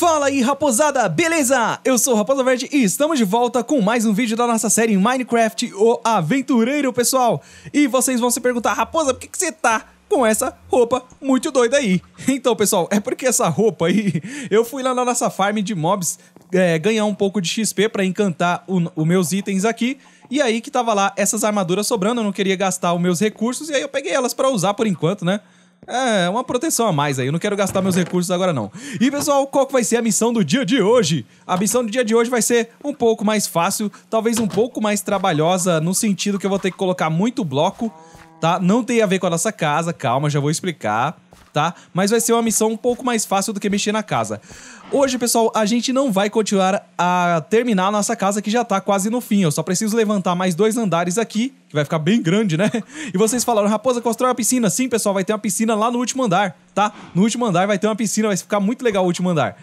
Fala aí, raposada, beleza? Eu sou o Raposa Verde e estamos de volta com mais um vídeo da nossa série Minecraft, o Aventureiro, pessoal. E vocês vão se perguntar, Raposa, por que, que você tá com essa roupa muito doida aí. Então, pessoal, é porque essa roupa aí, eu fui lá na nossa farm de mobs é, ganhar um pouco de XP para encantar os meus itens aqui. E aí que tava lá essas armaduras sobrando, eu não queria gastar os meus recursos e aí eu peguei elas para usar por enquanto, né? É, uma proteção a mais aí. Eu não quero gastar meus recursos agora, não. E, pessoal, qual que vai ser a missão do dia de hoje? A missão do dia de hoje vai ser um pouco mais fácil, talvez um pouco mais trabalhosa, no sentido que eu vou ter que colocar muito bloco tá? Não tem a ver com a nossa casa, calma, já vou explicar, tá? Mas vai ser uma missão um pouco mais fácil do que mexer na casa. Hoje, pessoal, a gente não vai continuar a terminar a nossa casa que já tá quase no fim. Eu só preciso levantar mais dois andares aqui, que vai ficar bem grande, né? E vocês falaram, Raposa, constrói uma piscina. Sim, pessoal, vai ter uma piscina lá no último andar, tá? No último andar vai ter uma piscina, vai ficar muito legal o último andar.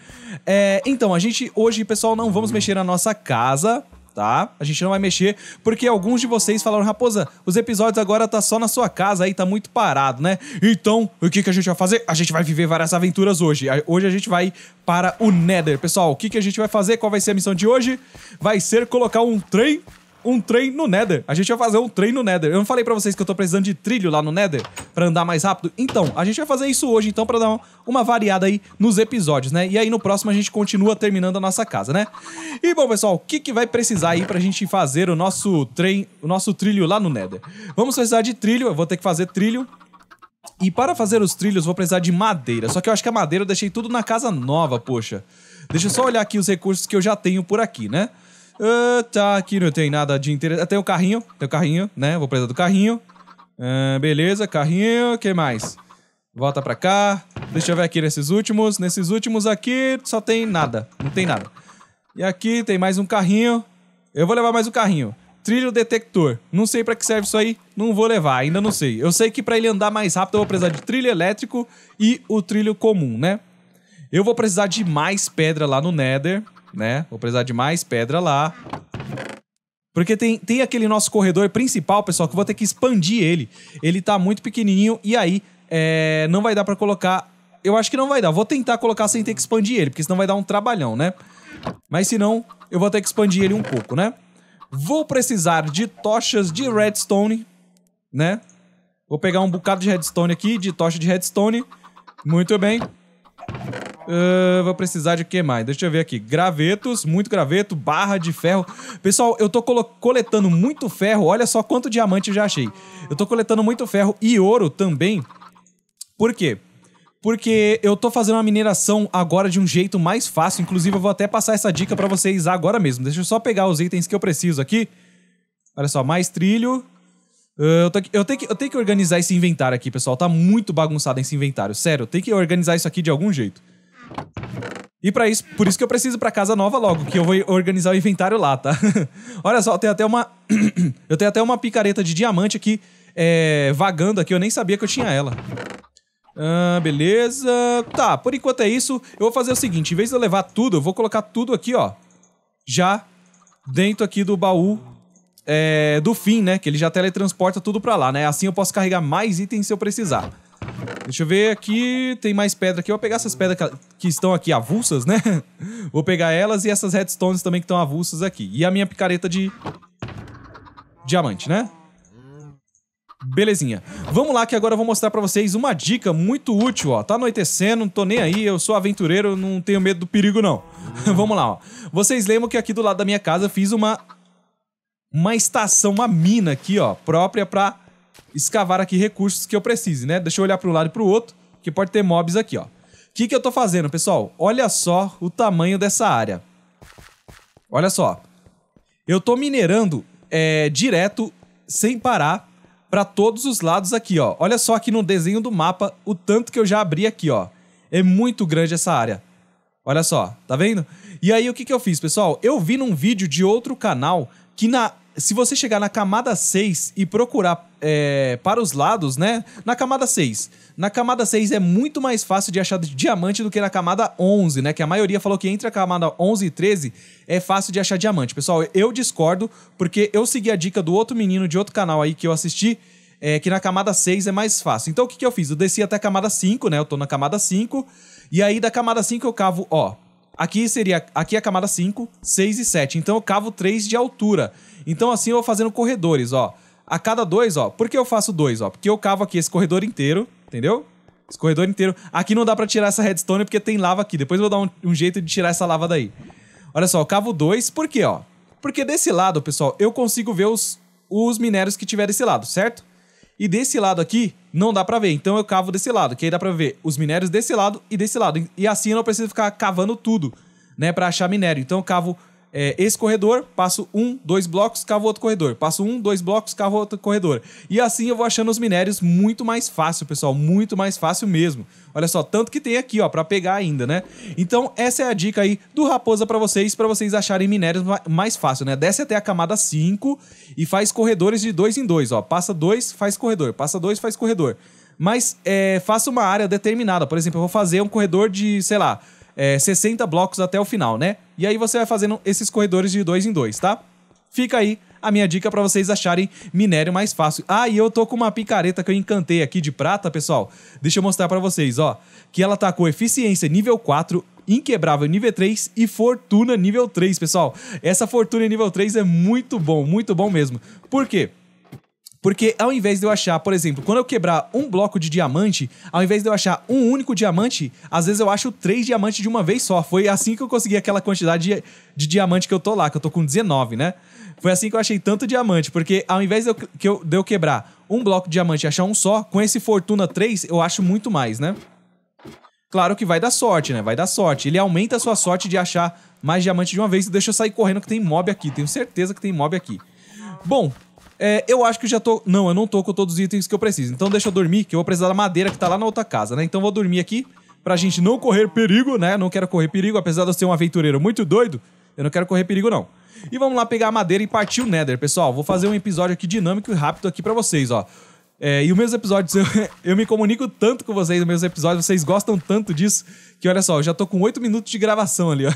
É, então, a gente hoje, pessoal, não vamos mexer na nossa casa, tá? A gente não vai mexer, porque alguns de vocês falaram, Raposa, os episódios agora tá só na sua casa aí, tá muito parado, né? Então, o que, que a gente vai fazer? A gente vai viver várias aventuras hoje. Hoje a gente vai para o Nether. Pessoal, o que, que a gente vai fazer? Qual vai ser a missão de hoje? Vai ser colocar um trem um trem no Nether. A gente vai fazer um trem no Nether. Eu não falei pra vocês que eu tô precisando de trilho lá no Nether pra andar mais rápido? Então, a gente vai fazer isso hoje, então, pra dar uma variada aí nos episódios, né? E aí no próximo a gente continua terminando a nossa casa, né? E bom, pessoal, o que, que vai precisar aí pra gente fazer o nosso trem, o nosso trilho lá no Nether? Vamos precisar de trilho, eu vou ter que fazer trilho. E para fazer os trilhos vou precisar de madeira, só que eu acho que a madeira eu deixei tudo na casa nova, poxa. Deixa eu só olhar aqui os recursos que eu já tenho por aqui, né? Uh, tá, aqui não tem nada de interessante. Ah, tem o carrinho, tem o carrinho, né? Vou precisar do carrinho. Uh, beleza, carrinho, o que mais? Volta pra cá. Deixa eu ver aqui nesses últimos. Nesses últimos aqui só tem nada. Não tem nada. E aqui tem mais um carrinho. Eu vou levar mais um carrinho. Trilho detector. Não sei para que serve isso aí. Não vou levar, ainda não sei. Eu sei que para ele andar mais rápido eu vou precisar de trilho elétrico e o trilho comum, né? Eu vou precisar de mais pedra lá no Nether né? Vou precisar de mais pedra lá. Porque tem, tem aquele nosso corredor principal, pessoal, que eu vou ter que expandir ele. Ele tá muito pequenininho e aí é, não vai dar para colocar... Eu acho que não vai dar. Vou tentar colocar sem ter que expandir ele, porque senão vai dar um trabalhão, né? Mas se não, eu vou ter que expandir ele um pouco, né? Vou precisar de tochas de redstone, né? Vou pegar um bocado de redstone aqui, de tocha de redstone. Muito bem. Uh, vou precisar de que mais? Deixa eu ver aqui. Gravetos, muito graveto, barra de ferro. Pessoal, eu tô coletando muito ferro. Olha só quanto diamante eu já achei. Eu tô coletando muito ferro e ouro também. Por quê? Porque eu tô fazendo a mineração agora de um jeito mais fácil. Inclusive, eu vou até passar essa dica para vocês agora mesmo. Deixa eu só pegar os itens que eu preciso aqui. Olha só, mais trilho. Ah, eu, aqui, eu, tenho que, eu tenho que organizar esse inventário aqui, pessoal. Tá muito bagunçado esse inventário. Sério, eu tenho que organizar isso aqui de algum jeito. E para isso, por isso que eu preciso para casa nova logo, que eu vou organizar o inventário lá, tá? Olha só, tem até uma eu tenho até uma picareta de diamante aqui é, vagando aqui, eu nem sabia que eu tinha ela. Ah, beleza. Tá, por enquanto é isso. Eu vou fazer o seguinte, em vez de eu levar tudo, eu vou colocar tudo aqui, ó, já dentro aqui do baú é, do fim, né? Que ele já teletransporta tudo pra lá, né? Assim eu posso carregar mais itens se eu precisar. Deixa eu ver aqui, tem mais pedra aqui. Eu vou pegar essas pedras que estão aqui avulsas, né? Vou pegar elas e essas redstones também que estão avulsas aqui. E a minha picareta de diamante, né? Belezinha. Vamos lá que agora eu vou mostrar pra vocês uma dica muito útil, ó. Tá anoitecendo, não tô nem aí, eu sou aventureiro, não tenho medo do perigo, não. Vamos lá, ó. Vocês lembram que aqui do lado da minha casa eu fiz uma... Uma estação, uma mina aqui, ó, própria pra escavar aqui recursos que eu precise, né? Deixa eu olhar para um lado e para o outro, que pode ter mobs aqui, ó. O que, que eu tô fazendo, pessoal? Olha só o tamanho dessa área. Olha só. Eu tô minerando é, direto, sem parar, para todos os lados aqui, ó. Olha só aqui no desenho do mapa o tanto que eu já abri aqui, ó. É muito grande essa área. Olha só, tá vendo? E aí o que, que eu fiz, pessoal? Eu vi num vídeo de outro canal que na se você chegar na camada 6 e procurar é, para os lados, né? Na camada 6. Na camada 6 é muito mais fácil de achar diamante do que na camada 11, né? Que a maioria falou que entre a camada 11 e 13 é fácil de achar diamante. Pessoal, eu discordo, porque eu segui a dica do outro menino de outro canal aí que eu assisti, é, que na camada 6 é mais fácil. Então o que, que eu fiz? Eu desci até a camada 5, né? Eu tô na camada 5. E aí da camada 5 eu cavo, ó. Aqui seria. Aqui é a camada 5, 6 e 7. Então eu cavo 3 de altura. Então, assim, eu vou fazendo corredores, ó. A cada dois, ó. Por que eu faço dois, ó? Porque eu cavo aqui esse corredor inteiro, entendeu? Esse corredor inteiro. Aqui não dá para tirar essa redstone porque tem lava aqui. Depois eu vou dar um, um jeito de tirar essa lava daí. Olha só, eu cavo dois. Por quê, ó? Porque desse lado, pessoal, eu consigo ver os, os minérios que tiver desse lado, certo? E desse lado aqui, não dá pra ver. Então eu cavo desse lado, que aí dá pra ver os minérios desse lado e desse lado. E assim eu não preciso ficar cavando tudo, né? Pra achar minério. Então eu cavo é, esse corredor, passo um, dois blocos, cavo outro corredor. Passo um, dois blocos, cavo outro corredor. E assim eu vou achando os minérios muito mais fácil, pessoal. Muito mais fácil mesmo. Olha só, tanto que tem aqui, ó, para pegar ainda, né? Então, essa é a dica aí do Raposa para vocês, para vocês acharem minérios mais fácil, né? Desce até a camada 5 e faz corredores de dois em dois, ó. Passa dois, faz corredor. Passa dois, faz corredor. Mas é, faça uma área determinada. Por exemplo, eu vou fazer um corredor de, sei lá, é, 60 blocos até o final, né? E aí você vai fazendo esses corredores de dois em dois, tá? Fica aí a minha dica para vocês acharem minério mais fácil. Ah, e eu tô com uma picareta que eu encantei aqui de prata, pessoal. Deixa eu mostrar para vocês, ó. Que ela tá com eficiência nível 4, Inquebrável nível 3 e Fortuna nível 3, pessoal. Essa Fortuna nível 3 é muito bom, muito bom mesmo. Por quê? Porque ao invés de eu achar, por exemplo, quando eu quebrar um bloco de diamante, ao invés de eu achar um único diamante, às vezes eu acho três diamantes de uma vez só. Foi assim que eu consegui aquela quantidade de, de diamante que eu tô lá, que eu tô com 19, né? Foi assim que eu achei tanto diamante, porque ao invés de eu, que eu, de eu quebrar um bloco de diamante e achar um só, com esse Fortuna 3 eu acho muito mais, né? Claro que vai dar sorte, né? Vai dar sorte. Ele aumenta a sua sorte de achar mais diamante de uma vez. Deixa eu sair correndo que tem mob aqui. Tenho certeza que tem mob aqui. Bom, é, eu acho que já tô. Não, eu não tô com todos os itens que eu preciso. Então deixa eu dormir, que eu vou precisar da madeira que tá lá na outra casa, né? Então vou dormir aqui pra gente não correr perigo, né? Não quero correr perigo, apesar de eu ser um aventureiro muito doido, eu não quero correr perigo, não. E vamos lá pegar a madeira e partir o Nether, pessoal. Vou fazer um episódio aqui dinâmico e rápido aqui para vocês, ó. É, e os meus episódios, eu, eu, me comunico tanto com vocês nos meus episódios, vocês gostam tanto disso, que olha só, eu já tô com 8 minutos de gravação ali, ó.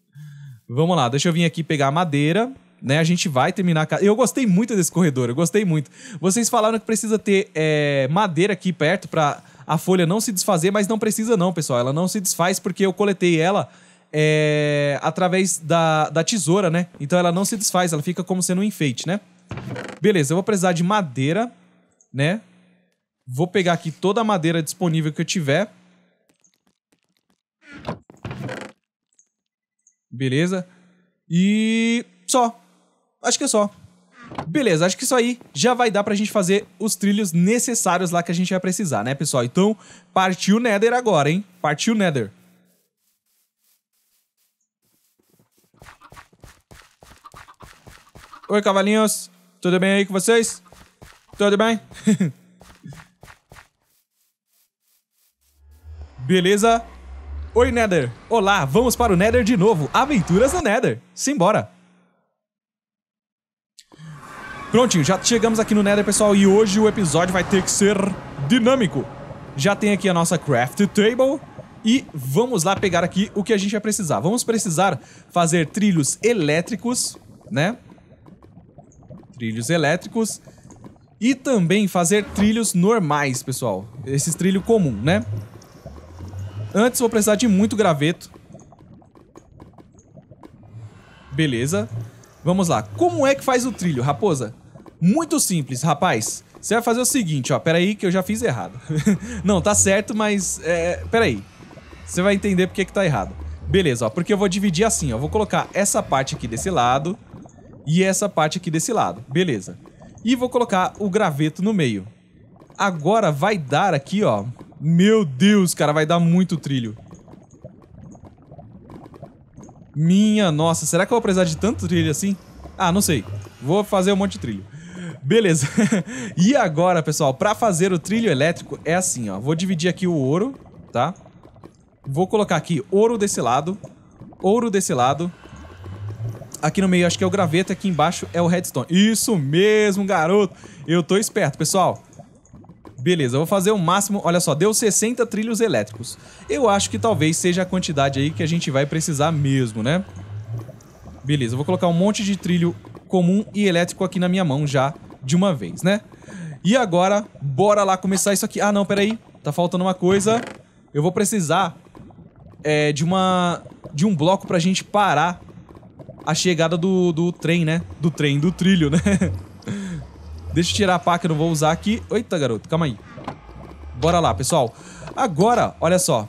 Vamos lá, deixa eu vir aqui pegar a madeira né? A gente vai terminar a casa. Eu gostei muito desse corredor, eu gostei muito. Vocês falaram que precisa ter é, madeira aqui perto para a folha não se desfazer, mas não precisa não, pessoal. Ela não se desfaz porque eu coletei ela é, através da, da tesoura, né? Então ela não se desfaz, ela fica como sendo um enfeite, né? Beleza, eu vou precisar de madeira, né? Vou pegar aqui toda a madeira disponível que eu tiver. Beleza? E só acho que é só. Beleza, acho que isso aí já vai dar pra gente fazer os trilhos necessários lá que a gente vai precisar, né, pessoal? Então, partiu o Nether agora, hein? Partiu o Nether. Oi, cavalinhos. Tudo bem aí com vocês? Tudo bem? Beleza? Oi, Nether. Olá, vamos para o Nether de novo. Aventuras no Nether. Simbora. Prontinho, já chegamos aqui no Nether, pessoal, e hoje o episódio vai ter que ser dinâmico. Já tem aqui a nossa Craft Table e vamos lá pegar aqui o que a gente vai precisar. Vamos precisar fazer trilhos elétricos, né? Trilhos elétricos e também fazer trilhos normais, pessoal. Esses trilhos comum, né? Antes vou precisar de muito graveto. Beleza. Vamos lá. Como é que faz o trilho, raposa? Muito simples, rapaz. Você vai fazer o seguinte, ó. Peraí que eu já fiz errado. Não, tá certo, mas... É, peraí. Você vai entender porque que tá errado. Beleza, ó. Porque eu vou dividir assim, ó. Vou colocar essa parte aqui desse lado e essa parte aqui desse lado. Beleza. E vou colocar o graveto no meio. Agora vai dar aqui, ó. Meu Deus, cara, vai dar muito trilho. Minha nossa, será que eu vou precisar de tanto trilho assim? Ah, não sei. Vou fazer um monte de trilho. Beleza. e agora, pessoal, para fazer o trilho elétrico é assim, ó. Vou dividir aqui o ouro, tá? Vou colocar aqui ouro desse lado, ouro desse lado. Aqui no meio acho que é o graveto, aqui embaixo é o redstone. Isso mesmo, garoto. Eu tô esperto, pessoal. Beleza, vou fazer o máximo. Olha só, deu 60 trilhos elétricos. Eu acho que talvez seja a quantidade aí que a gente vai precisar mesmo, né? Beleza, vou colocar um monte de trilho comum e elétrico aqui na minha mão já de uma vez, né? E agora, bora lá começar isso aqui. Ah, não, peraí. Tá faltando uma coisa. Eu vou precisar é, de uma... De um bloco pra gente parar a chegada do, do trem, né? Do trem, do trilho, né? Deixa eu tirar a pá que eu não vou usar aqui. Eita, garoto, calma aí. Bora lá, pessoal. Agora, olha só.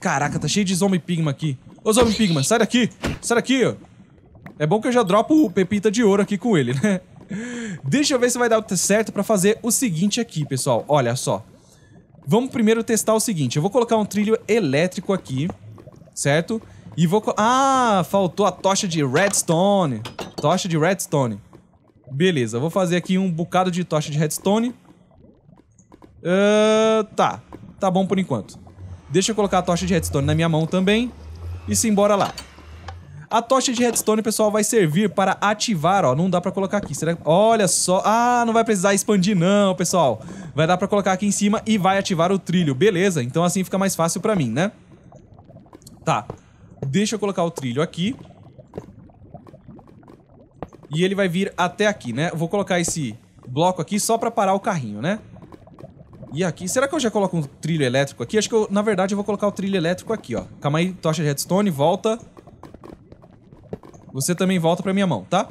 Caraca, tá cheio de zombie pigma aqui. Ô, zombie pigma, sai daqui. Sai daqui, ó. É bom que eu já dropo pepita de ouro aqui com ele, né? Deixa eu ver se vai dar certo pra fazer o seguinte aqui, pessoal. Olha só. Vamos primeiro testar o seguinte. Eu vou colocar um trilho elétrico aqui, certo? E vou... Ah, faltou a tocha de redstone. Tocha de redstone. Beleza, vou fazer aqui um bocado de tocha de redstone. Uh, tá, tá bom por enquanto. Deixa eu colocar a tocha de redstone na minha mão também. E simbora lá. A tocha de redstone, pessoal, vai servir para ativar, ó. Não dá pra colocar aqui. Será Olha só. Ah, não vai precisar expandir não, pessoal. Vai dar pra colocar aqui em cima e vai ativar o trilho. Beleza, então assim fica mais fácil pra mim, né? Tá. Deixa eu colocar o trilho aqui. E ele vai vir até aqui, né? vou colocar esse bloco aqui só pra parar o carrinho, né? E aqui, será que eu já coloco um trilho elétrico aqui? Acho que eu, na verdade, eu vou colocar o trilho elétrico aqui, ó. Calma aí, tocha de redstone, volta. Você também volta pra minha mão, tá?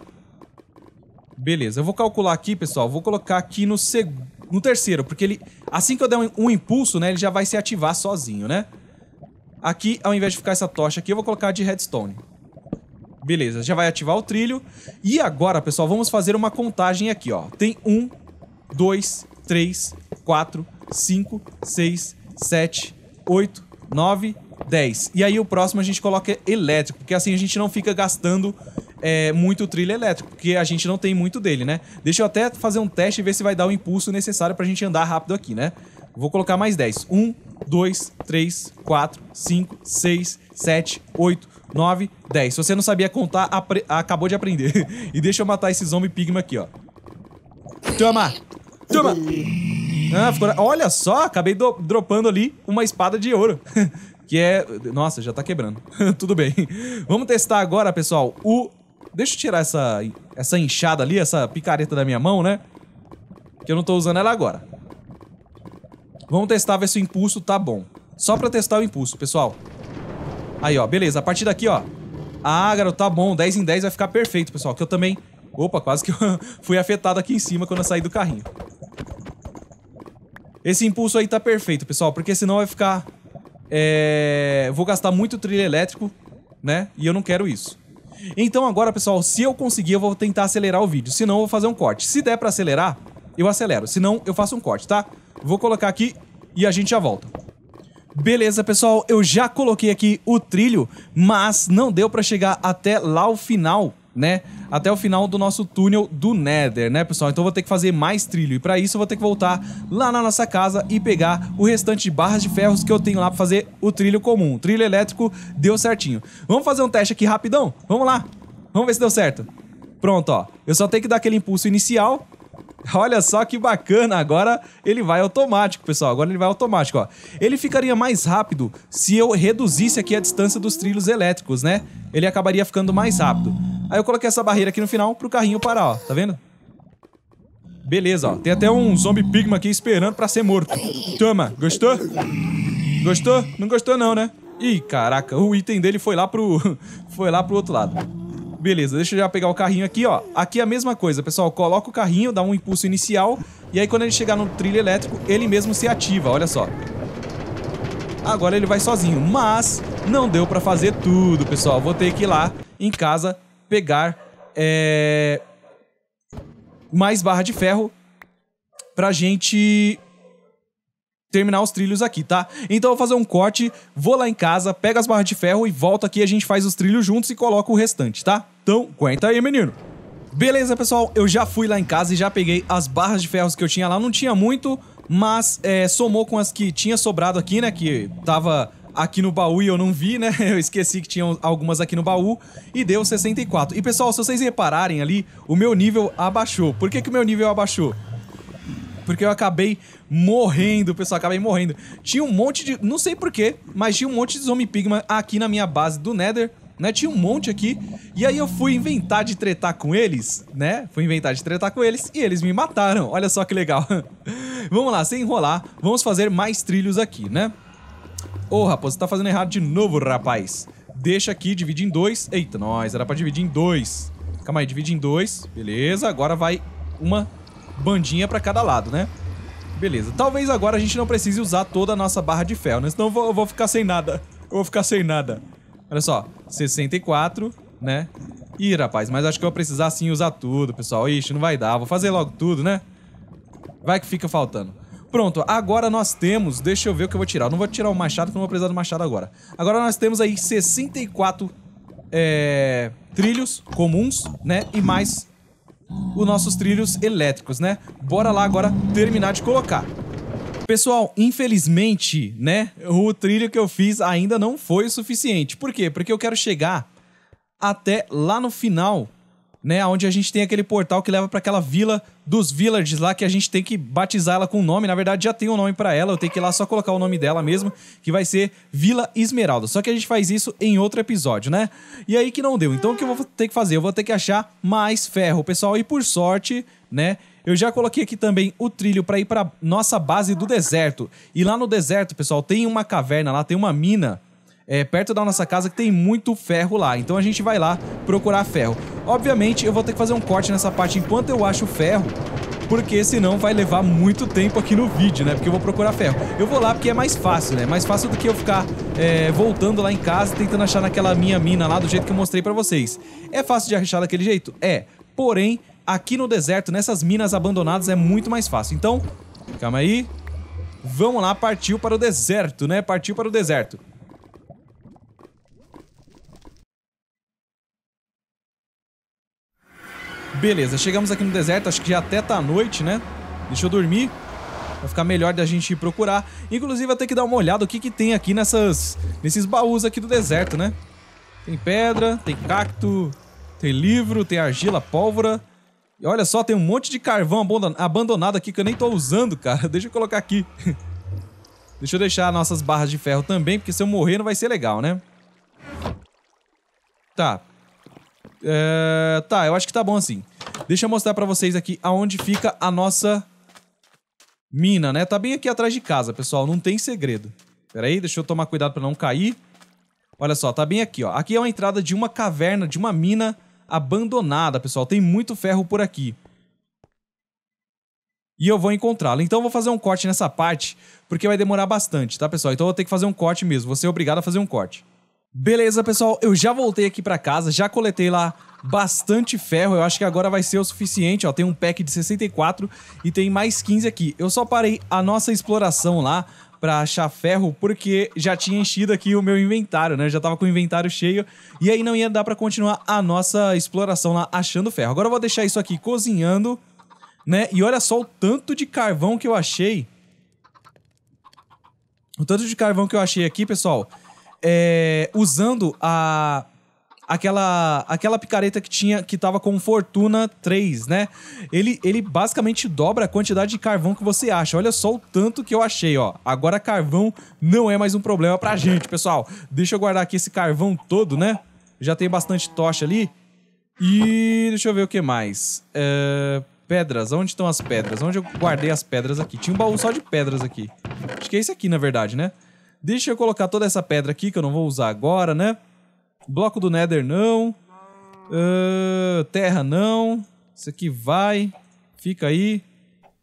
Beleza, eu vou calcular aqui, pessoal. Vou colocar aqui no, seg... no terceiro, porque ele... Assim que eu der um, um impulso, né, ele já vai se ativar sozinho, né? Aqui, ao invés de ficar essa tocha aqui, eu vou colocar de redstone. Beleza, já vai ativar o trilho. E agora, pessoal, vamos fazer uma contagem aqui, ó. Tem um, dois, três, quatro, cinco, seis, sete, oito, nove, dez. E aí o próximo a gente coloca elétrico, porque assim a gente não fica gastando é, muito trilho elétrico, porque a gente não tem muito dele, né? Deixa eu até fazer um teste e ver se vai dar o impulso necessário pra gente andar rápido aqui, né? Vou colocar mais 10. 1, 2, 3, 4, 5, 6, 7, 8, 9, 10. Se você não sabia contar, acabou de aprender. e deixa eu matar esse zombie pigma aqui, ó. Toma! Toma! Ah, ficou... Olha só, acabei do... dropando ali uma espada de ouro. que é... Nossa, já tá quebrando. Tudo bem. Vamos testar agora, pessoal, o... Deixa eu tirar essa, essa inchada ali, essa picareta da minha mão, né? Que eu não tô usando ela agora. Vamos testar ver se o impulso tá bom. Só pra testar o impulso, pessoal. Aí, ó, beleza. A partir daqui, ó. Ah, garoto, tá bom. 10 em 10 vai ficar perfeito, pessoal. Que eu também... Opa, quase que eu fui afetado aqui em cima quando eu saí do carrinho. Esse impulso aí tá perfeito, pessoal. Porque senão vai ficar... É... Vou gastar muito trilho elétrico, né? E eu não quero isso. Então agora, pessoal, se eu conseguir, eu vou tentar acelerar o vídeo. Se não, eu vou fazer um corte. Se der pra acelerar, eu acelero. Se não, eu faço um corte, tá? Vou colocar aqui e a gente já volta. Beleza, pessoal, eu já coloquei aqui o trilho, mas não deu para chegar até lá o final, né? Até o final do nosso túnel do Nether, né, pessoal? Então eu vou ter que fazer mais trilho. E para isso eu vou ter que voltar lá na nossa casa e pegar o restante de barras de ferros que eu tenho lá para fazer o trilho comum. O trilho elétrico deu certinho. Vamos fazer um teste aqui rapidão? Vamos lá. Vamos ver se deu certo. Pronto, ó. Eu só tenho que dar aquele impulso inicial Olha só que bacana, agora ele vai automático, pessoal. Agora ele vai automático, ó. Ele ficaria mais rápido se eu reduzisse aqui a distância dos trilhos elétricos, né? Ele acabaria ficando mais rápido. Aí eu coloquei essa barreira aqui no final pro carrinho parar, ó. Tá vendo? Beleza, ó. Tem até um zombie pigma aqui esperando pra ser morto. Toma, gostou? Gostou? Não gostou não, né? Ih, caraca, o item dele foi lá pro... foi lá pro outro lado. Beleza, deixa eu já pegar o carrinho aqui, ó. Aqui é a mesma coisa, pessoal. Coloca o carrinho, dá um impulso inicial. E aí, quando ele chegar no trilho elétrico, ele mesmo se ativa, olha só. Agora ele vai sozinho, mas não deu para fazer tudo, pessoal. Vou ter que ir lá em casa pegar é... mais barra de ferro pra gente terminar os trilhos aqui, tá? Então eu vou fazer um corte, vou lá em casa, pego as barras de ferro e volto aqui, a gente faz os trilhos juntos e coloca o restante, tá? Então, aguenta aí, menino. Beleza, pessoal, eu já fui lá em casa e já peguei as barras de ferros que eu tinha lá. Não tinha muito, mas é, somou com as que tinha sobrado aqui, né? Que tava aqui no baú e eu não vi, né? Eu esqueci que tinham algumas aqui no baú e deu 64. E pessoal, se vocês repararem ali, o meu nível abaixou. Por que, que o meu nível abaixou? Porque eu acabei morrendo, pessoal, acabei morrendo. Tinha um monte de... não sei porquê, mas tinha um monte de Zombie Pigma aqui na minha base do Nether né? Tinha um monte aqui. E aí eu fui inventar de tretar com eles, né? Fui inventar de tretar com eles e eles me mataram. Olha só que legal. vamos lá, sem enrolar, vamos fazer mais trilhos aqui, né? Ô, oh, rapaz, você tá fazendo errado de novo, rapaz. Deixa aqui, divide em dois. Eita, nós, era pra dividir em dois. Calma aí, divide em dois. Beleza, agora vai uma bandinha pra cada lado, né? Beleza, talvez agora a gente não precise usar toda a nossa barra de ferro, né? Senão eu vou, eu vou ficar sem nada. Eu vou ficar sem nada. Olha só, 64, né? Ih, rapaz, mas acho que eu vou precisar sim usar tudo, pessoal. Ixi, não vai dar. Vou fazer logo tudo, né? Vai que fica faltando. Pronto, agora nós temos... Deixa eu ver o que eu vou tirar. Eu não vou tirar o machado, porque eu não vou precisar do machado agora. Agora nós temos aí 64 é, trilhos comuns, né? E mais os nossos trilhos elétricos, né? Bora lá agora terminar de colocar. Pessoal, infelizmente, né, o trilho que eu fiz ainda não foi o suficiente. Por quê? Porque eu quero chegar até lá no final, né, onde a gente tem aquele portal que leva para aquela vila dos villages lá que a gente tem que batizar ela com um nome. Na verdade, já tem um nome para ela, eu tenho que ir lá só colocar o nome dela mesmo, que vai ser Vila Esmeralda. Só que a gente faz isso em outro episódio, né? E aí que não deu. Então o que eu vou ter que fazer? Eu vou ter que achar mais ferro, pessoal. E por sorte, né, eu já coloquei aqui também o trilho para ir para nossa base do deserto. E lá no deserto, pessoal, tem uma caverna, lá tem uma mina é, perto da nossa casa que tem muito ferro lá. Então a gente vai lá procurar ferro. Obviamente, eu vou ter que fazer um corte nessa parte enquanto eu acho ferro, porque senão vai levar muito tempo aqui no vídeo, né? Porque eu vou procurar ferro. Eu vou lá porque é mais fácil, né? Mais fácil do que eu ficar é, voltando lá em casa tentando achar naquela minha mina lá do jeito que eu mostrei pra vocês. É fácil de achar daquele jeito? É. Porém, aqui no deserto, nessas minas abandonadas, é muito mais fácil. Então, calma aí. Vamos lá, partiu para o deserto, né? Partiu para o deserto. Beleza, chegamos aqui no deserto, acho que já até tá noite, né? Deixa eu dormir. Vai ficar melhor da gente procurar. Inclusive, eu ter que dar uma olhada o que, que tem aqui nessas, nesses baús aqui do deserto, né? Tem pedra, tem cacto, tem livro, tem argila, pólvora. E olha só, tem um monte de carvão abandonado aqui que eu nem tô usando, cara. Deixa eu colocar aqui. Deixa eu deixar nossas barras de ferro também, porque se eu morrer não vai ser legal, né? Tá. É... Tá, eu acho que tá bom assim. Deixa eu mostrar pra vocês aqui aonde fica a nossa mina, né? Tá bem aqui atrás de casa, pessoal. Não tem segredo. Pera aí, deixa eu tomar cuidado pra não cair. Olha só, tá bem aqui, ó. Aqui é uma entrada de uma caverna, de uma mina abandonada, pessoal. Tem muito ferro por aqui. E eu vou encontrá-la. Então eu vou fazer um corte nessa parte, porque vai demorar bastante, tá, pessoal? Então eu vou ter que fazer um corte mesmo. Vou ser obrigado a fazer um corte. Beleza, pessoal. Eu já voltei aqui para casa, já coletei lá bastante ferro. Eu acho que agora vai ser o suficiente, ó. Tem um pack de 64 e tem mais 15 aqui. Eu só parei a nossa exploração lá para achar ferro, porque já tinha enchido aqui o meu inventário, né? Eu já tava com o inventário cheio e aí não ia dar para continuar a nossa exploração lá achando ferro. Agora eu vou deixar isso aqui cozinhando, né? E olha só o tanto de carvão que eu achei. O tanto de carvão que eu achei aqui, pessoal, é, usando a aquela aquela picareta que tinha que tava com fortuna 3, né? Ele ele basicamente dobra a quantidade de carvão que você acha. Olha só o tanto que eu achei, ó. Agora carvão não é mais um problema pra gente, pessoal. Deixa eu guardar aqui esse carvão todo, né? Já tem bastante tocha ali. E deixa eu ver o que mais. É... Pedras, onde estão as pedras? Onde eu guardei as pedras aqui? Tinha um baú só de pedras aqui. Acho que é esse aqui, na verdade, né? Deixa eu colocar toda essa pedra aqui, que eu não vou usar agora, né? Bloco do Nether não. Uh, terra não. Isso aqui vai. Fica aí.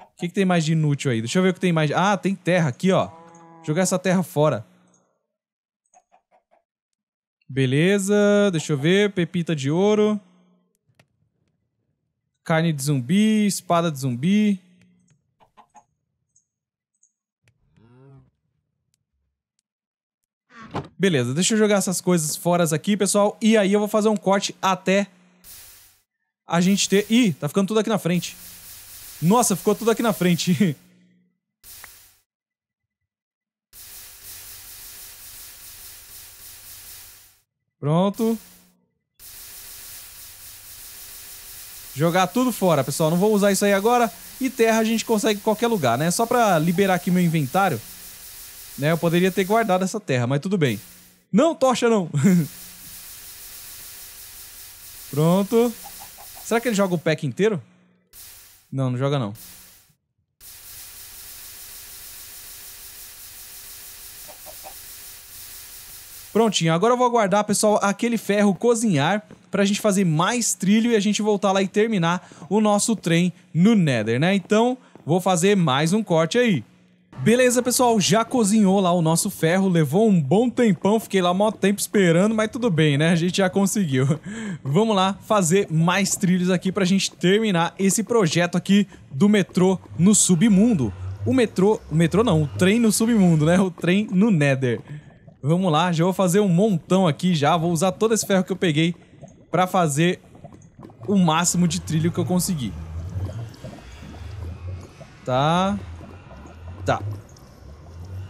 O que, que, tem mais de inútil aí? Deixa eu ver o que tem mais. Ah, tem terra aqui, ó. Jogar essa terra fora. Beleza. Deixa eu ver. Pepita de ouro. Carne de zumbi. Espada de zumbi. Beleza, deixa eu jogar essas coisas fora aqui, pessoal. E aí eu vou fazer um corte até a gente ter... Ih, tá ficando tudo aqui na frente. Nossa, ficou tudo aqui na frente. Pronto. Jogar tudo fora, pessoal. Não vou usar isso aí agora. E terra a gente consegue em qualquer lugar, né? Só pra liberar aqui meu inventário. Né? Eu poderia ter guardado essa terra, mas tudo bem. Não, tocha não! Pronto. Será que ele joga o pack inteiro? Não, não joga não. Prontinho, agora eu vou aguardar, pessoal, aquele ferro cozinhar pra gente fazer mais trilho e a gente voltar lá e terminar o nosso trem no Nether, né? Então, vou fazer mais um corte aí. Beleza, pessoal, já cozinhou lá o nosso ferro, levou um bom tempão, fiquei lá mó tempo esperando, mas tudo bem, né? A gente já conseguiu. Vamos lá fazer mais trilhos aqui pra gente terminar esse projeto aqui do metrô no submundo. O metrô, o metrô não, o trem no submundo, né? O trem no Nether. Vamos lá, já vou fazer um montão aqui já, vou usar todo esse ferro que eu peguei pra fazer o máximo de trilho que eu conseguir. Tá... Tá.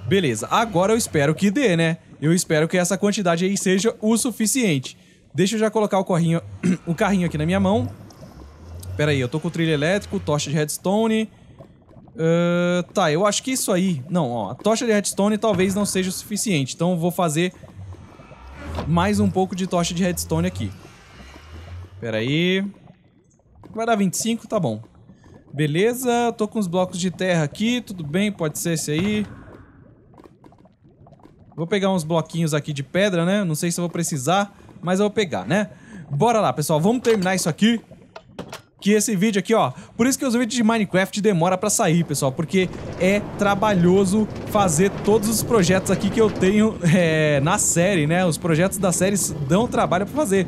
Beleza, agora eu espero que dê, né? Eu espero que essa quantidade aí seja o suficiente. Deixa eu já colocar o, carrinho o carrinho aqui na minha mão. Pera aí, eu tô com o trilho elétrico, tocha de redstone... Uh, tá, eu acho que isso aí... Não, ó, a tocha de redstone talvez não seja o suficiente. Então eu vou fazer mais um pouco de tocha de redstone aqui. Pera aí... Vai dar 25, tá bom. Beleza, tô com os blocos de terra aqui, tudo bem, pode ser esse aí. Vou pegar uns bloquinhos aqui de pedra, né? Não sei se eu vou precisar, mas eu vou pegar, né? Bora lá, pessoal, vamos terminar isso aqui. Que esse vídeo aqui, ó, por isso que os vídeos de Minecraft demora para sair, pessoal, porque é trabalhoso fazer todos os projetos aqui que eu tenho é, na série, né? Os projetos da série dão trabalho para fazer.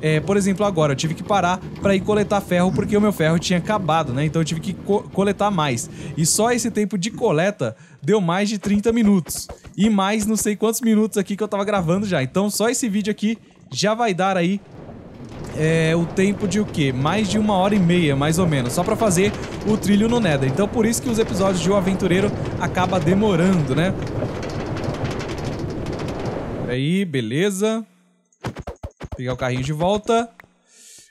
É, por exemplo, agora eu tive que parar para ir coletar ferro porque o meu ferro tinha acabado, né? Então eu tive que co coletar mais. E só esse tempo de coleta deu mais de 30 minutos. E mais não sei quantos minutos aqui que eu tava gravando já. Então só esse vídeo aqui já vai dar aí é, o tempo de o quê? Mais de uma hora e meia, mais ou menos, só para fazer o trilho no Nether. Então por isso que os episódios de O Aventureiro acaba demorando, né? Aí, beleza. Pegar o carrinho de volta.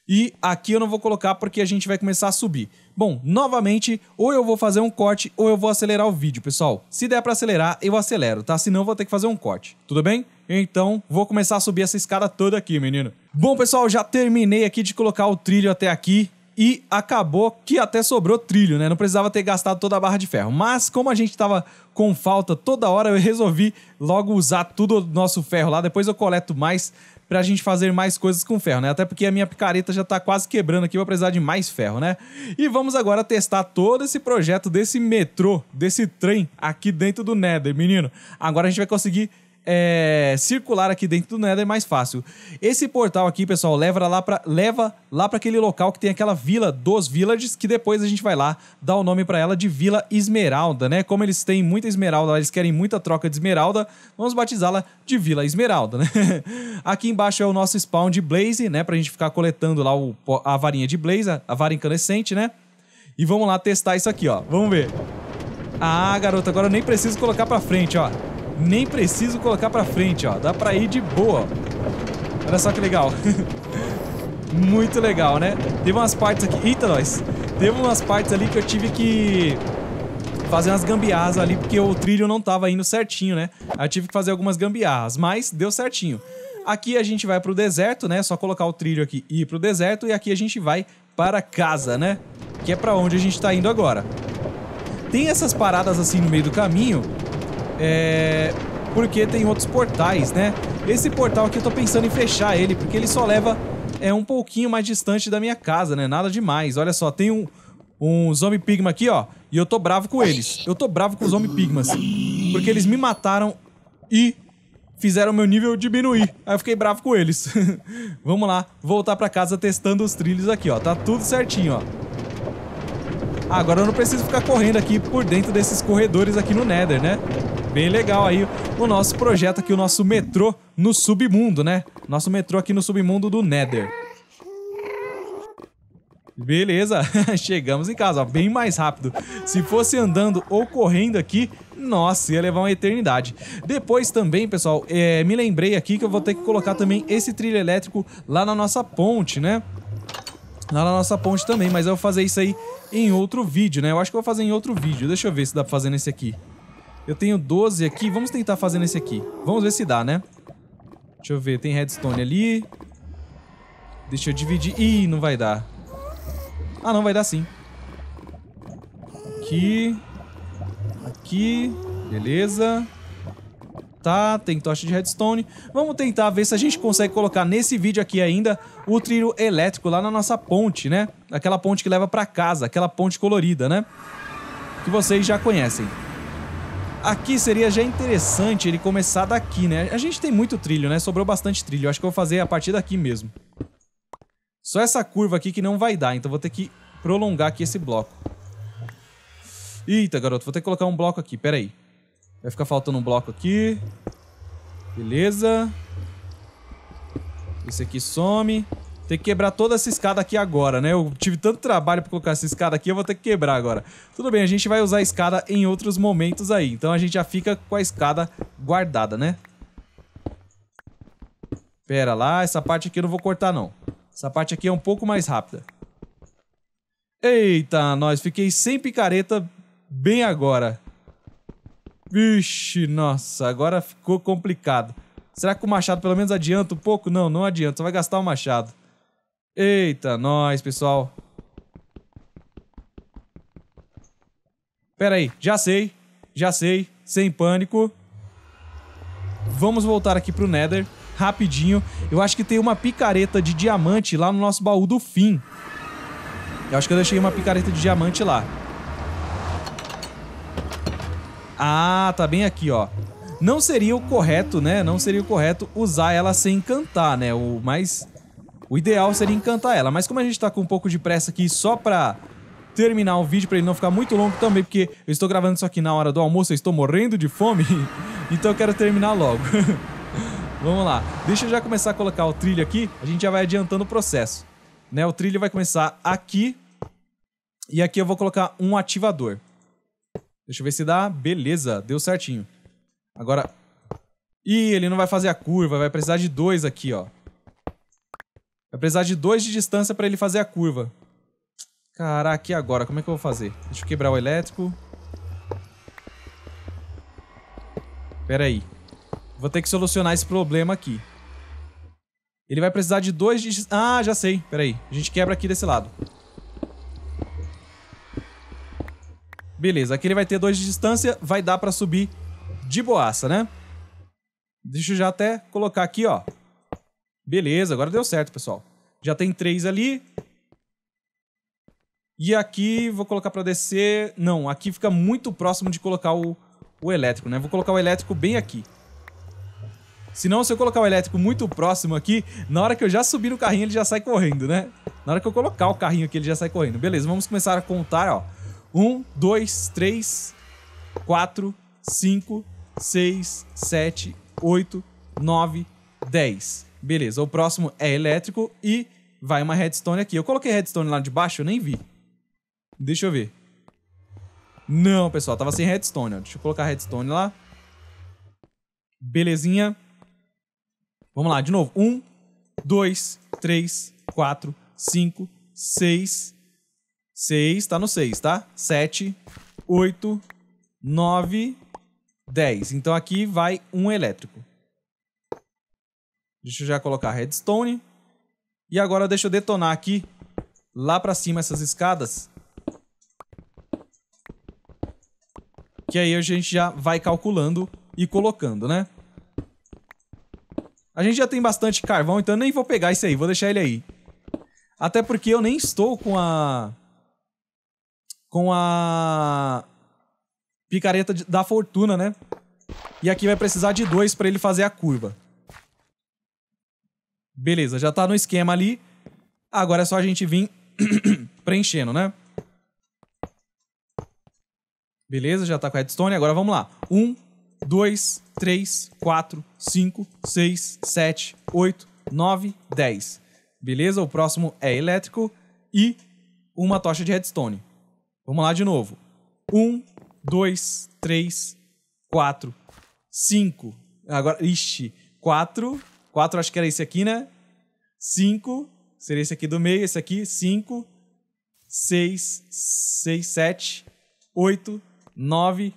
E aqui eu não vou colocar porque a gente vai começar a subir. Bom, novamente, ou eu vou fazer um corte ou eu vou acelerar o vídeo, pessoal. Se der para acelerar, eu acelero, tá? Senão eu vou ter que fazer um corte. Tudo bem? Então, vou começar a subir essa escada toda aqui, menino. Bom, pessoal, já terminei aqui de colocar o trilho até aqui e acabou que até sobrou trilho, né? Não precisava ter gastado toda a barra de ferro. Mas como a gente estava com falta toda hora, eu resolvi logo usar tudo o nosso ferro lá. Depois eu coleto mais para a gente fazer mais coisas com ferro, né? Até porque a minha picareta já está quase quebrando aqui, vou precisar de mais ferro, né? E vamos agora testar todo esse projeto desse metrô, desse trem aqui dentro do Nether, menino. Agora a gente vai conseguir é, circular aqui dentro do Nether é mais fácil. Esse portal aqui, pessoal, leva lá para leva lá para aquele local que tem aquela vila dos villages, que depois a gente vai lá dar o nome para ela de Vila Esmeralda, né? Como eles têm muita esmeralda, eles querem muita troca de esmeralda, vamos batizá-la de Vila Esmeralda, né? aqui embaixo é o nosso spawn de Blaze, né, pra gente ficar coletando lá o, a varinha de Blaze, a, vara incandescente, né? E vamos lá testar isso aqui, ó. Vamos ver. Ah, garota, agora eu nem preciso colocar pra frente, ó. Nem preciso colocar pra frente, ó. Dá pra ir de boa. Olha só que legal. Muito legal, né? Teve umas partes aqui... Eita, nós! Teve umas partes ali que eu tive que fazer umas gambiarras ali, porque o trilho não tava indo certinho, né? Aí eu tive que fazer algumas gambiarras, mas deu certinho. Aqui a gente vai pro deserto, né? Só colocar o trilho aqui e ir pro deserto. E aqui a gente vai para casa, né? Que é para onde a gente tá indo agora. Tem essas paradas assim no meio do caminho é... Porque tem outros portais, né? Esse portal aqui eu tô pensando em fechar ele, porque ele só leva é um pouquinho mais distante da minha casa, né? Nada demais. Olha só, tem um, um zombie pigma aqui, ó. E eu tô bravo com eles. Eu tô bravo com os zombie pigmas. Porque eles me mataram e fizeram meu nível diminuir. Aí eu fiquei bravo com eles. Vamos lá, voltar pra casa testando os trilhos aqui, ó. Tá tudo certinho, ó. agora eu não preciso ficar correndo aqui por dentro desses corredores aqui no Nether, né? bem legal aí o nosso projeto aqui, o nosso metrô no submundo, né? Nosso metrô aqui no submundo do Nether. Beleza, chegamos em casa, ó, bem mais rápido. Se fosse andando ou correndo aqui, nossa, ia levar uma eternidade. Depois também, pessoal, é, me lembrei aqui que eu vou ter que colocar também esse trilho elétrico lá na nossa ponte, né? Lá na nossa ponte também, mas eu vou fazer isso aí em outro vídeo, né? Eu acho que eu vou fazer em outro vídeo. Deixa eu ver se dá pra fazer nesse aqui. Eu tenho 12 aqui. Vamos tentar fazer nesse aqui. Vamos ver se dá, né? Deixa eu ver. Tem redstone ali. Deixa eu dividir. Ih, não vai dar. Ah, não. Vai dar sim. Aqui. Aqui. Beleza. Tá, tem tocha de redstone. Vamos tentar ver se a gente consegue colocar nesse vídeo aqui ainda o trilho elétrico lá na nossa ponte, né? Aquela ponte que leva pra casa, aquela ponte colorida, né? Que vocês já conhecem. Aqui seria já interessante ele começar daqui, né? A gente tem muito trilho, né? Sobrou bastante trilho. Eu acho que eu vou fazer a partir daqui mesmo. Só essa curva aqui que não vai dar, então vou ter que prolongar aqui esse bloco. Eita, garoto, vou ter que colocar um bloco aqui, peraí. Vai ficar faltando um bloco aqui. Beleza. Esse aqui some. Tem que quebrar toda essa escada aqui agora, né? Eu tive tanto trabalho pra colocar essa escada aqui, eu vou ter que quebrar agora. Tudo bem, a gente vai usar a escada em outros momentos aí. Então a gente já fica com a escada guardada, né? Pera lá, essa parte aqui eu não vou cortar não. Essa parte aqui é um pouco mais rápida. Eita, nós fiquei sem picareta bem agora. Vixe, nossa, agora ficou complicado. Será que o machado pelo menos adianta um pouco? Não, não adianta, só vai gastar o machado. Eita, nós, pessoal. Pera aí, já sei. Já sei. Sem pânico. Vamos voltar aqui pro Nether. Rapidinho. Eu acho que tem uma picareta de diamante lá no nosso baú do fim. Eu acho que eu deixei uma picareta de diamante lá. Ah, tá bem aqui, ó. Não seria o correto, né? Não seria o correto usar ela sem encantar, né? O mais o ideal seria encantar ela, mas como a gente tá com um pouco de pressa aqui só pra terminar o vídeo, pra ele não ficar muito longo também, porque eu estou gravando isso aqui na hora do almoço, eu estou morrendo de fome, então eu quero terminar logo. Vamos lá, deixa eu já começar a colocar o trilho aqui, a gente já vai adiantando o processo. Né? O trilho vai começar aqui, e aqui eu vou colocar um ativador. Deixa eu ver se dá. Beleza, deu certinho. Agora... Ih, ele não vai fazer a curva, vai precisar de dois aqui, ó. Vai precisar de dois de distância para ele fazer a curva. Caraca, e agora? Como é que eu vou fazer? Deixa eu quebrar o elétrico. Pera aí. Vou ter que solucionar esse problema aqui. Ele vai precisar de dois de... Ah, já sei. Pera aí. A gente quebra aqui desse lado. Beleza. Aqui ele vai ter dois de distância. Vai dar pra subir de boaça, né? Deixa eu já até colocar aqui, ó. Beleza, agora deu certo, pessoal. Já tem três ali. E aqui vou colocar para descer... Não, aqui fica muito próximo de colocar o, o elétrico, né? Vou colocar o elétrico bem aqui. Senão, se eu colocar o elétrico muito próximo aqui, na hora que eu já subir no carrinho, ele já sai correndo, né? Na hora que eu colocar o carrinho aqui, ele já sai correndo. Beleza, vamos começar a contar, ó. Um, dois, três, quatro, cinco, seis, sete, oito, nove, dez. Beleza, o próximo é elétrico e vai uma redstone aqui. Eu coloquei redstone lá de baixo, eu nem vi. Deixa eu ver. Não, pessoal, tava sem redstone, ó. Deixa eu colocar redstone lá. Belezinha. Vamos lá, de novo. Um, dois, três, quatro, cinco, seis. Seis, tá no seis, tá? Sete, oito, nove, dez. Então aqui vai um elétrico. Deixa eu já colocar redstone. E agora deixa eu detonar aqui, lá pra cima, essas escadas. Que aí a gente já vai calculando e colocando, né? A gente já tem bastante carvão, então eu nem vou pegar isso aí, vou deixar ele aí. Até porque eu nem estou com a... Com a... Picareta da fortuna, né? E aqui vai precisar de dois pra ele fazer a curva. Beleza, já tá no esquema ali. Agora é só a gente vir preenchendo, né? Beleza, já tá com a redstone. Agora vamos lá. 1, 2, 3, 4, 5, 6, 7, 8, 9, 10. Beleza, o próximo é elétrico e uma tocha de redstone. Vamos lá de novo. 1, 2, 3, 4, 5. Agora, ixi, 4, 4 acho que era esse aqui, né? 5 seria esse aqui do meio, esse aqui, 5, 6, 6, 7, 8, 9,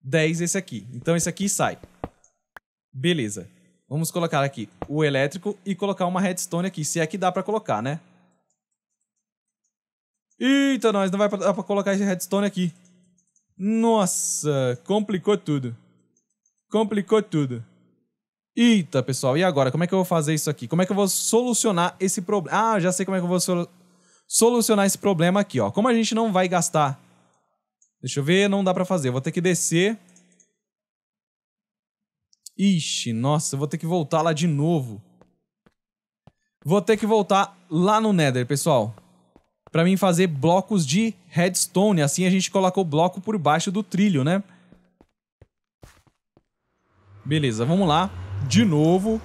10 esse aqui. Então esse aqui sai. Beleza. Vamos colocar aqui o elétrico e colocar uma redstone aqui, se é que dá pra colocar, né? Eita, nós não vai dar pra colocar esse redstone aqui. Nossa, complicou tudo. Complicou tudo. Eita, pessoal, e agora? Como é que eu vou fazer isso aqui? Como é que eu vou solucionar esse problema? Ah, já sei como é que eu vou solucionar esse problema aqui, ó. Como a gente não vai gastar... Deixa eu ver, não dá pra fazer. Eu vou ter que descer... Ixi, nossa, eu vou ter que voltar lá de novo. Vou ter que voltar lá no Nether, pessoal. Pra mim fazer blocos de redstone. Assim a gente colocou o bloco por baixo do trilho, né? Beleza, vamos lá de novo.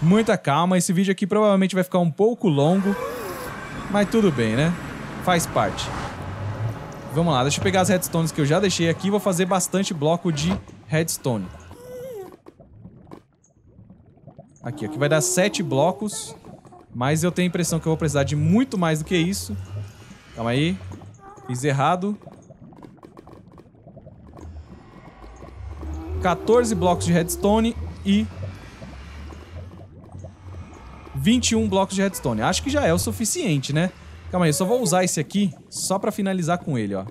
Muita calma. Esse vídeo aqui provavelmente vai ficar um pouco longo, mas tudo bem, né? Faz parte. Vamos lá, deixa eu pegar as redstones que eu já deixei aqui. Vou fazer bastante bloco de redstone. Aqui, aqui vai dar sete blocos. Mas eu tenho a impressão que eu vou precisar de muito mais do que isso. Calma aí. Fiz errado. 14 blocos de redstone e 21 blocos de redstone. Acho que já é o suficiente, né? Calma aí, só vou usar esse aqui só pra finalizar com ele, ó.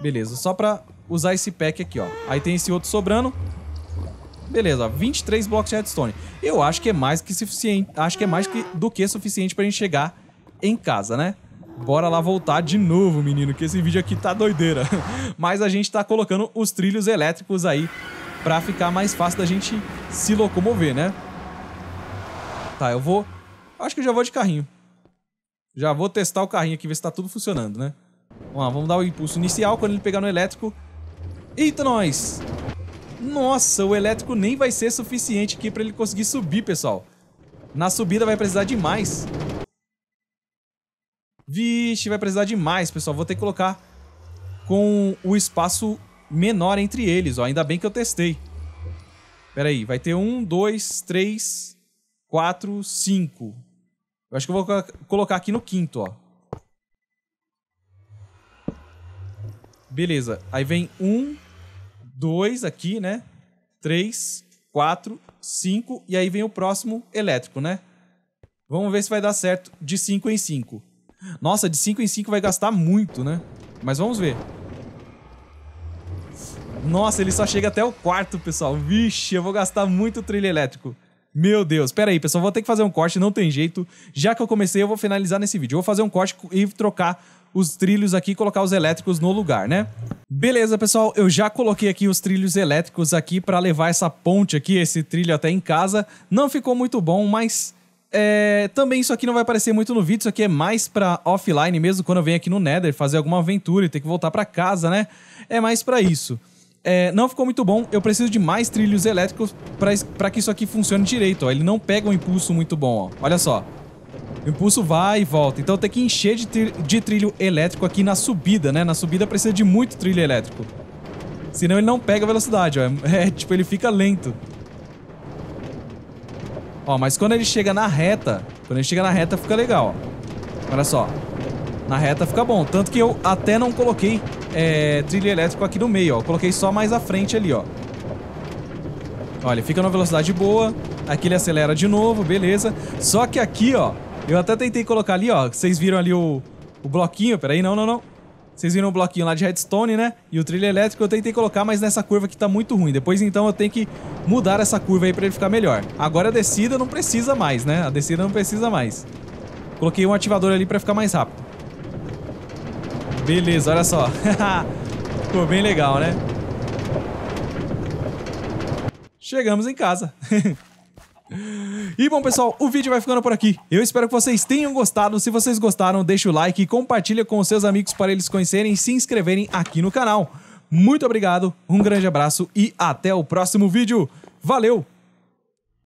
Beleza, só pra usar esse pack aqui, ó. Aí tem esse outro sobrando. Beleza, ó, 23 blocos de redstone. Eu acho que é mais que suficiente, acho que é mais que, do que suficiente pra gente chegar em casa, né? Bora lá voltar de novo, menino, que esse vídeo aqui tá doideira. Mas a gente tá colocando os trilhos elétricos aí para ficar mais fácil da gente se locomover, né? Tá, eu vou... Acho que eu já vou de carrinho. Já vou testar o carrinho aqui, ver se tá tudo funcionando, né? Vamos lá, vamos dar o impulso inicial. Quando ele pegar no elétrico... Eita, nós! Nossa, o elétrico nem vai ser suficiente aqui para ele conseguir subir, pessoal. Na subida vai precisar de mais. Vixe, vai precisar de mais, pessoal. Vou ter que colocar com o espaço menor entre eles, ó. Ainda bem que eu testei. Pera aí, vai ter um, dois, três, quatro, cinco. Eu acho que eu vou colocar aqui no quinto, ó. Beleza. Aí vem um, dois aqui, né? Três, quatro, cinco. E aí vem o próximo elétrico, né? Vamos ver se vai dar certo de cinco em cinco. Nossa, de cinco em cinco vai gastar muito, né? Mas vamos ver. Nossa, ele só chega até o quarto, pessoal. Vixe, eu vou gastar muito trilho elétrico. Meu Deus, pera aí, pessoal, vou ter que fazer um corte, não tem jeito. Já que eu comecei, eu vou finalizar nesse vídeo. Eu vou fazer um corte e trocar os trilhos aqui e colocar os elétricos no lugar, né? Beleza, pessoal, eu já coloquei aqui os trilhos elétricos aqui para levar essa ponte aqui, esse trilho até em casa. Não ficou muito bom, mas é, também isso aqui não vai aparecer muito no vídeo, isso aqui é mais pra offline mesmo, quando eu venho aqui no Nether fazer alguma aventura e ter que voltar pra casa, né? É mais pra isso. É, não ficou muito bom, eu preciso de mais trilhos elétricos para que isso aqui funcione direito, ó. Ele não pega um impulso muito bom, ó. Olha só. O impulso vai e volta. Então tem que encher de, tri de trilho elétrico aqui na subida, né? Na subida precisa de muito trilho elétrico. Senão ele não pega velocidade, ó. É, é, tipo, ele fica lento. Ó, mas quando ele chega na reta, quando ele chega na reta fica legal, ó. Olha só. Na reta fica bom. Tanto que eu até não coloquei é, trilho elétrico aqui no meio, ó. coloquei só mais à frente ali, ó. Olha, fica numa velocidade boa. Aqui ele acelera de novo, beleza. Só que aqui, ó, eu até tentei colocar ali, ó. Vocês viram ali o, o bloquinho. Peraí, não, não, não. Vocês viram o bloquinho lá de redstone, né? E o trilho elétrico eu tentei colocar, mas nessa curva aqui tá muito ruim. Depois, então, eu tenho que mudar essa curva aí pra ele ficar melhor. Agora a descida não precisa mais, né? A descida não precisa mais. Coloquei um ativador ali pra ficar mais rápido. Beleza, olha só. Ficou bem legal, né? Chegamos em casa. E bom, pessoal, o vídeo vai ficando por aqui. Eu espero que vocês tenham gostado. Se vocês gostaram, deixa o like e compartilha com seus amigos para eles conhecerem e se inscreverem aqui no canal. Muito obrigado, um grande abraço e até o próximo vídeo. Valeu!